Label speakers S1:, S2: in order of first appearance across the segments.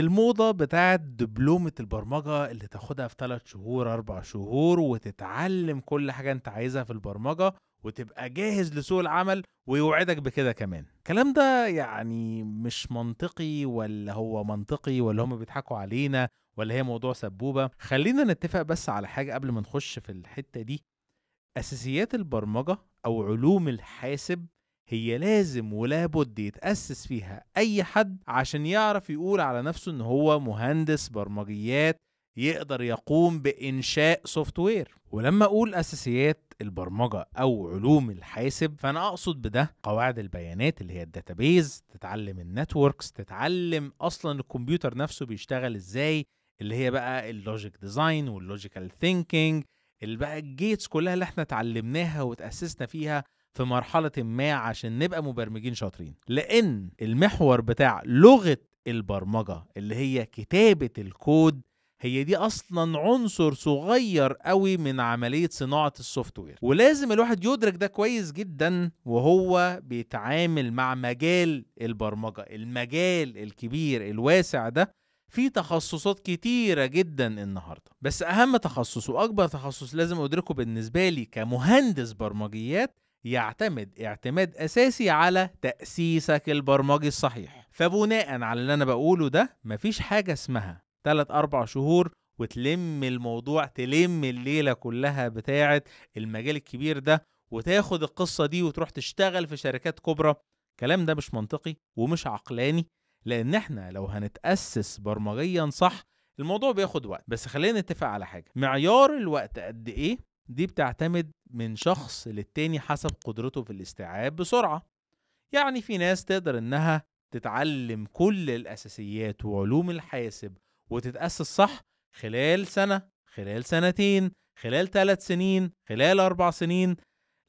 S1: الموضة بتاعت دبلومة البرمجة اللي تاخدها في 3 شهور 4 شهور وتتعلم كل حاجة انت عايزها في البرمجة وتبقى جاهز لسوق العمل ويوعدك بكده كمان الكلام ده يعني مش منطقي ولا هو منطقي ولا هم بيضحكوا علينا ولا هي موضوع سبوبة خلينا نتفق بس على حاجة قبل ما نخش في الحتة دي أساسيات البرمجة أو علوم الحاسب هي لازم ولابد يتأسس فيها أي حد عشان يعرف يقول على نفسه إن هو مهندس برمجيات يقدر يقوم بإنشاء سوفت وير ولما أقول أساسيات البرمجة أو علوم الحاسب فأنا أقصد بده قواعد البيانات اللي هي الداتابيز تتعلم النتوركس تتعلم أصلا الكمبيوتر نفسه بيشتغل إزاي اللي هي بقى اللوجيك ديزاين واللوجيكال ثينكينج اللي بقى الجيتس كلها اللي احنا اتعلمناها وتأسسنا فيها في مرحله ما عشان نبقى مبرمجين شاطرين لان المحور بتاع لغه البرمجه اللي هي كتابه الكود هي دي اصلا عنصر صغير قوي من عمليه صناعه السوفت وير ولازم الواحد يدرك ده كويس جدا وهو بيتعامل مع مجال البرمجه المجال الكبير الواسع ده في تخصصات كتيره جدا النهارده بس اهم تخصص واكبر تخصص لازم ادركه بالنسبه لي كمهندس برمجيات يعتمد اعتماد اساسي على تاسيسك البرمجي الصحيح فبناء على اللي انا بقوله ده مفيش حاجه اسمها 3 اربع شهور وتلم الموضوع تلم الليله كلها بتاعه المجال الكبير ده وتاخد القصه دي وتروح تشتغل في شركات كبرى الكلام ده مش منطقي ومش عقلاني لان احنا لو هنتاسس برمجيا صح الموضوع بياخد وقت بس خلينا نتفق على حاجه معيار الوقت قد ايه دي بتعتمد من شخص للتاني حسب قدرته في الاستيعاب بسرعة يعني في ناس تقدر إنها تتعلم كل الأساسيات وعلوم الحاسب وتتأسس صح خلال سنة خلال سنتين خلال ثلاث سنين خلال أربع سنين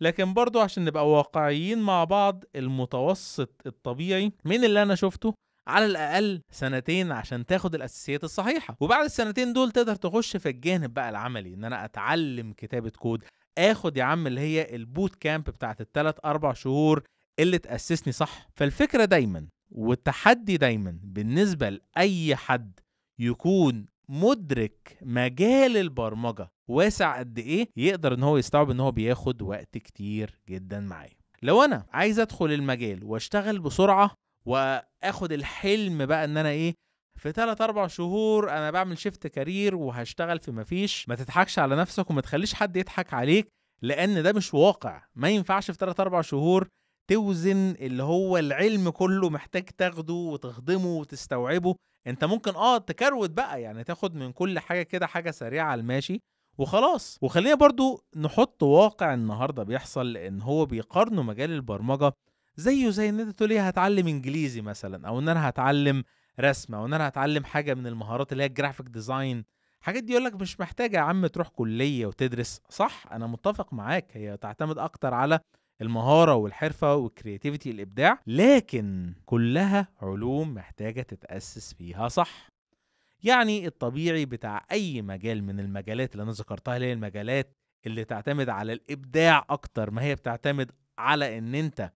S1: لكن برضو عشان نبقى واقعيين مع بعض المتوسط الطبيعي من اللي أنا شفته على الأقل سنتين عشان تاخد الأساسيات الصحيحة وبعد السنتين دول تقدر تخش في الجانب بقى العملي إن أنا أتعلم كتابة كود اخد يا عم اللي هي البوت كامب بتاعت الثلاث اربع شهور اللي تاسسني صح فالفكره دايما والتحدي دايما بالنسبه لاي حد يكون مدرك مجال البرمجه واسع قد ايه يقدر ان هو يستوعب ان هو بياخد وقت كتير جدا معايا لو انا عايز ادخل المجال واشتغل بسرعه واخد الحلم بقى ان انا ايه في ثلاث اربع شهور انا بعمل شيفت كارير وهشتغل في مفيش ما تضحكش على نفسك وما تخليش حد يضحك عليك لان ده مش واقع ما ينفعش في ثلاث اربع شهور توزن اللي هو العلم كله محتاج تاخده وتخدمه وتستوعبه انت ممكن اه تكروت بقى يعني تاخد من كل حاجه كده حاجه سريعه على الماشي وخلاص وخلينا برضو نحط واقع النهارده بيحصل لان هو بيقارنوا مجال البرمجه زيه زي ان انت تقول إيه، هتعلم انجليزي مثلا او ان انا هتعلم رسمه وان انا هتعلم حاجه من المهارات اللي هي الجرافيك ديزاين الحاجات دي يقولك مش محتاجه يا عم تروح كليه وتدرس صح انا متفق معاك هي تعتمد اكتر على المهاره والحرفه والكرياتيفيتي الابداع لكن كلها علوم محتاجه تتاسس فيها صح يعني الطبيعي بتاع اي مجال من المجالات اللي انا ذكرتها اللي هي المجالات اللي تعتمد على الابداع اكتر ما هي بتعتمد على ان انت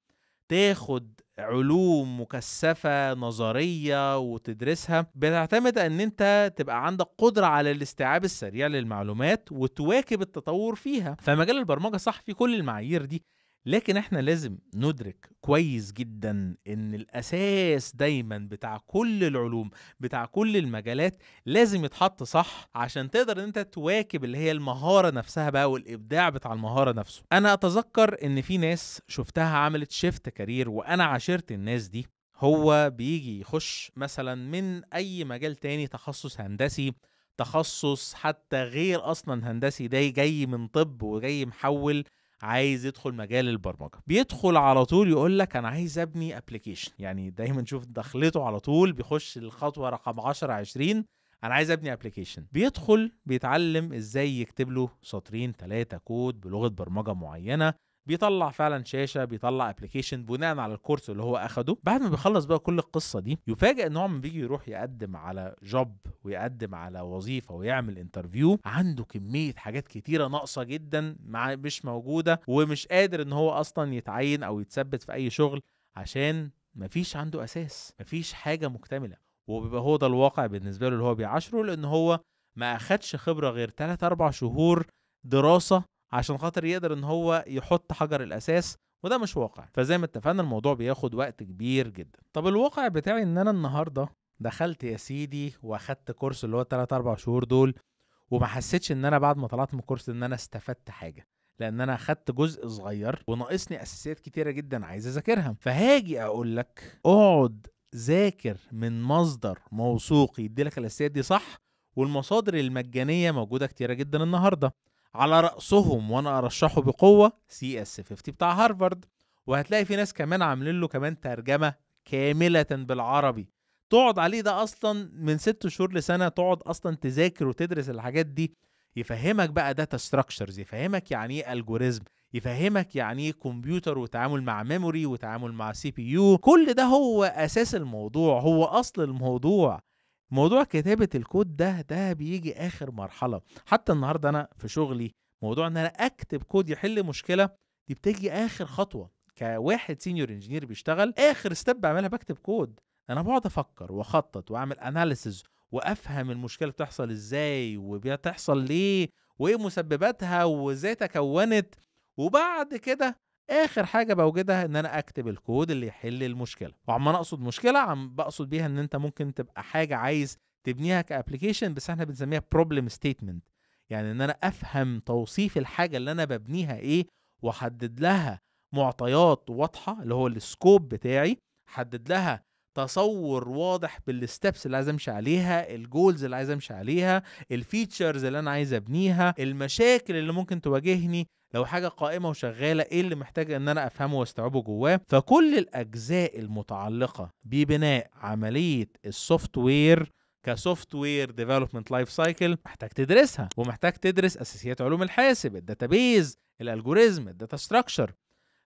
S1: تاخد علوم مكثفه نظريه وتدرسها بتعتمد ان انت تبقى عندك قدره على الاستيعاب السريع للمعلومات وتواكب التطور فيها فمجال البرمجه صح في كل المعايير دي لكن احنا لازم ندرك كويس جدا ان الاساس دايما بتاع كل العلوم بتاع كل المجالات لازم يتحط صح عشان تقدر ان انت تواكب اللي هي المهاره نفسها بقى والابداع بتاع المهاره نفسه انا اتذكر ان في ناس شفتها عملت شيفت كارير وانا عاشرت الناس دي هو بيجي يخش مثلا من اي مجال تاني تخصص هندسي تخصص حتى غير اصلا هندسي ده جاي من طب وجاي محول عايز يدخل مجال البرمجه بيدخل على طول يقول لك انا عايز ابني ابلكيشن يعني دايما شوف دخلته على طول بيخش الخطوه رقم 10 20 انا عايز ابني ابلكيشن بيدخل بيتعلم ازاي يكتب له سطرين ثلاثه كود بلغه برمجه معينه بيطلع فعلا شاشه بيطلع ابلكيشن بناء على الكورس اللي هو اخده بعد ما بيخلص بقى كل القصه دي يفاجئ ان هو بيجي يروح يقدم على جوب ويقدم على وظيفه ويعمل انترفيو عنده كميه حاجات كتيره ناقصه جدا مع مش موجوده ومش قادر ان هو اصلا يتعين او يتثبت في اي شغل عشان مفيش عنده اساس مفيش حاجه مكتمله وبيبقى هو ده الواقع بالنسبه له اللي هو بيعاشره لان هو ما اخدش خبره غير 3 4 شهور دراسه عشان خاطر يقدر ان هو يحط حجر الاساس وده مش واقع فزي ما اتفقنا الموضوع بياخد وقت كبير جدا طب الواقع بتاعي ان انا النهارده دخلت يا سيدي واخدت كورس اللي هو 3 4 شهور دول وما حسيتش ان انا بعد ما طلعت من الكورس ان انا استفدت حاجه لان انا اخدت جزء صغير وناقصني اساسيات كتيره جدا عايز اذاكرها فهاجي اقول لك اقعد ذاكر من مصدر موثوق يديلك الاساسيات دي صح والمصادر المجانيه موجوده كتيره جدا النهارده على رأسهم وأنا أرشحه بقوة سي اس 50 بتاع هارفارد وهتلاقي في ناس كمان عاملين له كمان ترجمة كاملة بالعربي تقعد عليه ده أصلا من ست شهور لسنة تقعد أصلا تذاكر وتدرس الحاجات دي يفهمك بقى داتا ستراكشرز يفهمك يعني ايه الجوريزم يفهمك يعني ايه كمبيوتر وتعامل مع ميموري وتعامل مع سي بي يو كل ده هو اساس الموضوع هو اصل الموضوع موضوع كتابة الكود ده ده بيجي آخر مرحلة حتى النهاردة أنا في شغلي موضوع إن أنا أكتب كود يحل مشكلة دي بتيجي آخر خطوة كواحد سينيور انجينير بيشتغل آخر ستيب بعملها بكتب كود أنا بقعد أفكر وأخطط وأعمل أناليسز وأفهم المشكلة بتحصل إزاي وبتحصل ليه وإيه مسبباتها وإزاي تكونت وبعد كده اخر حاجه بوجدها ان انا اكتب الكود اللي يحل المشكله وعمال اقصد مشكله عم بقصد بيها ان انت ممكن تبقى حاجه عايز تبنيها كابلكيشن بس احنا بنسميها بروبلم ستيتمنت يعني ان انا افهم توصيف الحاجه اللي انا ببنيها ايه واحدد لها معطيات واضحه اللي هو السكوب بتاعي احدد لها تصور واضح بالستبس اللي عايز امشي عليها الجولز اللي عايز امشي عليها الفيتشرز اللي انا عايز ابنيها المشاكل اللي ممكن تواجهني لو حاجه قائمه وشغاله ايه اللي محتاج ان انا افهمه واستوعبه جواه فكل الاجزاء المتعلقه ببناء عمليه السوفت وير كسوفت وير ديفلوبمنت لايف سايكل محتاج تدرسها ومحتاج تدرس اساسيات علوم الحاسب الداتابيز الالجوريزم الداتا ستراكشر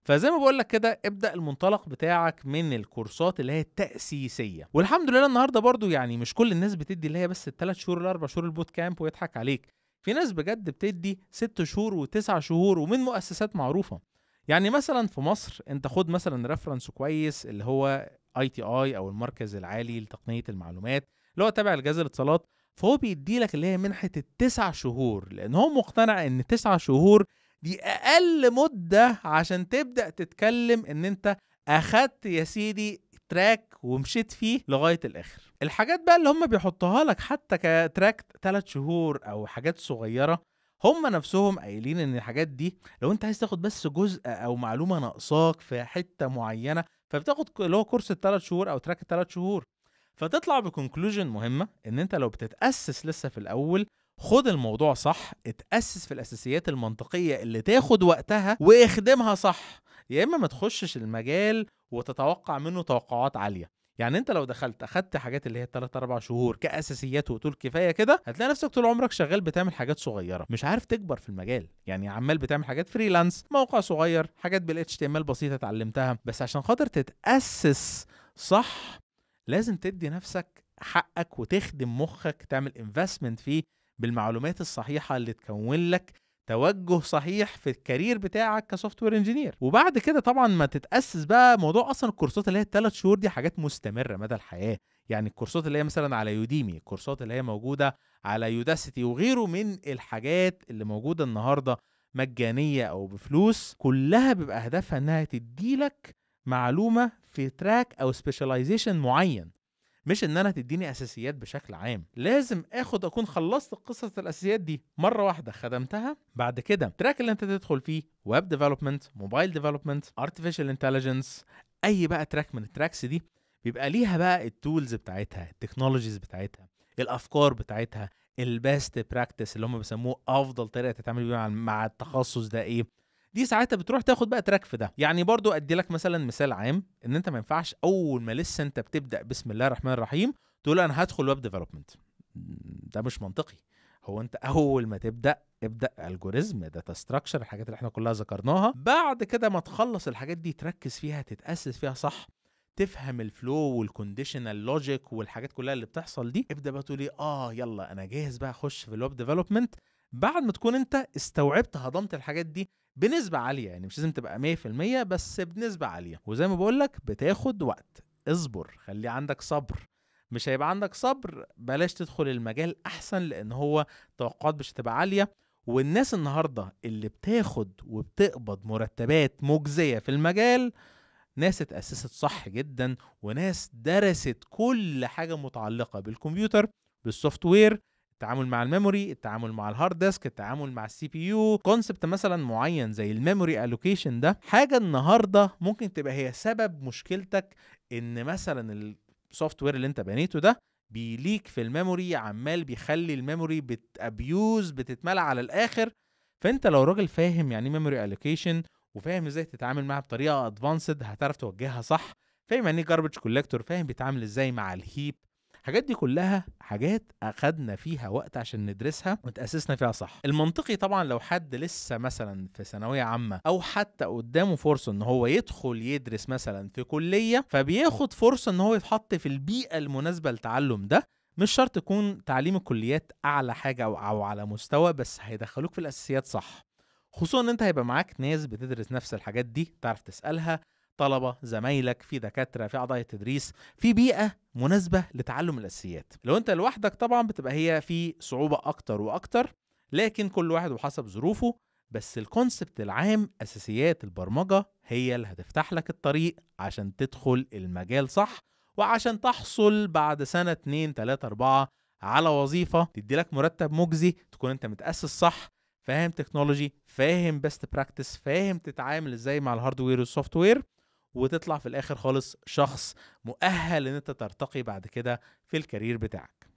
S1: فزي ما بقول لك كده ابدا المنطلق بتاعك من الكورسات اللي هي التاسيسيه والحمد لله النهارده برضو يعني مش كل الناس بتدي اللي هي بس الثلاث شهور الاربع شهور البوت كامب ويضحك عليك في ناس بجد بتدي ست شهور وتسع شهور ومن مؤسسات معروفة يعني مثلا في مصر انت خد مثلا ريفرنس كويس اللي هو اي تي اي او المركز العالي لتقنية المعلومات اللي هو تابع لجهاز الاتصالات فهو بيدي لك اللي هي منحة التسع شهور لان هو مقتنع ان تسع شهور دي اقل مدة عشان تبدأ تتكلم ان انت اخدت يا سيدي تراك ومشيت فيه لغايه الاخر الحاجات بقى اللي هم بيحطوها لك حتى كتراك ثلاث شهور او حاجات صغيره هم نفسهم قايلين ان الحاجات دي لو انت عايز تاخد بس جزء او معلومه ناقصاك في حته معينه فبتاخد اللي هو كورس الثلاث شهور او تراك الثلاث شهور فتطلع بكونكلوجن مهمه ان انت لو بتتاسس لسه في الاول خد الموضوع صح اتأسس في الأساسيات المنطقية اللي تاخد وقتها واخدمها صح يا اما ما تخشش المجال وتتوقع منه توقعات عاليه يعني انت لو دخلت اخدت حاجات اللي هي 3 4 شهور كاساسيات وتقول كفايه كده هتلاقي نفسك طول عمرك شغال بتعمل حاجات صغيره مش عارف تكبر في المجال يعني عمال بتعمل حاجات فريلانس موقع صغير حاجات بالاتش تي ام ال بسيطه اتعلمتها بس عشان خاطر تتاسس صح لازم تدي نفسك حقك وتخدم مخك تعمل انفستمنت فيه بالمعلومات الصحيحه اللي تكون لك توجه صحيح في الكارير بتاعك كسوفت وير انجينير وبعد كده طبعا ما تتاسس بقى موضوع اصلا الكورسات اللي هي الثلاث شهور دي حاجات مستمره مدى الحياه يعني الكورسات اللي هي مثلا على يوديمي الكورسات اللي هي موجوده على يوداسيتي وغيره من الحاجات اللي موجوده النهارده مجانيه او بفلوس كلها بيبقى هدفها انها تديلك معلومه في تراك او سبيشاليزيشن معين مش ان انا تديني اساسيات بشكل عام لازم اخد اكون خلصت قصه الاساسيات دي مره واحده خدمتها بعد كده التراك اللي انت تدخل فيه ويب ديفلوبمنت موبايل ديفلوبمنت ارتفيشال انتليجنس اي بقى تراك من التراكس دي بيبقى ليها بقى التولز بتاعتها التكنولوجيز بتاعتها الافكار بتاعتها الباست براكتس اللي هم بيسموه افضل طريقه تتعامل بيها مع التخصص ده ايه دي ساعتها بتروح تاخد بقى تراك في ده يعني برضو ادي لك مثلا مثال عام ان انت ما ينفعش اول ما لسه انت بتبدا بسم الله الرحمن الرحيم تقول انا هدخل ويب ديفلوبمنت ده مش منطقي هو انت اول ما تبدا ابدا الجوريزم داتا ستراكشر الحاجات اللي احنا كلها ذكرناها بعد كده ما تخلص الحاجات دي تركز فيها تتاسس فيها صح تفهم الفلو والكونديشنال لوجيك والحاجات كلها اللي بتحصل دي ابدا بقى تقول إيه؟ اه يلا انا جاهز بقى اخش في الويب ديفلوبمنت بعد ما تكون انت استوعبت هضمت الحاجات دي بنسبه عاليه يعني مش لازم تبقى 100% بس بنسبه عاليه وزي ما بقول لك بتاخد وقت اصبر خلي عندك صبر مش هيبقى عندك صبر بلاش تدخل المجال احسن لان هو توقعات مش هتبقى عاليه والناس النهارده اللي بتاخد وبتقبض مرتبات مجزيه في المجال ناس اتأسست صح جدا وناس درست كل حاجة متعلقة بالكمبيوتر بالسوفت وير التعامل مع الميموري التعامل مع الهارد ديسك التعامل مع السي بي يو كونسبت مثلا معين زي الميموري الوكيشن ده حاجه النهارده ممكن تبقى هي سبب مشكلتك ان مثلا السوفت وير اللي انت بنيته ده بيليك في الميموري عمال بيخلي الميموري بتابيوز بتتملى على الاخر فانت لو راجل فاهم يعني ميموري إيه الوكيشن وفاهم ازاي تتعامل معاها بطريقه ادفانسد هتعرف توجهها صح فاهم يعني ايه جاربج كولكتور فاهم بيتعامل ازاي مع الهيب الحاجات دي كلها حاجات اخدنا فيها وقت عشان ندرسها وتاسسنا فيها صح المنطقي طبعا لو حد لسه مثلا في ثانويه عامه او حتى قدامه فرصه ان هو يدخل يدرس مثلا في كليه فبياخد فرصه ان هو يتحط في البيئه المناسبه للتعلم ده مش شرط يكون تعليم الكليات اعلى حاجه او, أو على مستوى بس هيدخلوك في الاساسيات صح خصوصا ان انت هيبقى معاك ناس بتدرس نفس الحاجات دي تعرف تسالها طلبه زمايلك في دكاتره في اعضاء التدريس في بيئه مناسبه لتعلم الاساسيات لو انت لوحدك طبعا بتبقى هي في صعوبه اكتر واكتر لكن كل واحد وحسب ظروفه بس الكونسبت العام اساسيات البرمجه هي اللي هتفتح لك الطريق عشان تدخل المجال صح وعشان تحصل بعد سنه 2 3 4 على وظيفه تدي لك مرتب مجزي تكون انت متاسس صح فاهم تكنولوجي فاهم بيست براكتس فاهم تتعامل ازاي مع الهاردوير والسوفت وير وتطلع في الاخر خالص شخص مؤهل ان انت ترتقي بعد كده في الكارير بتاعك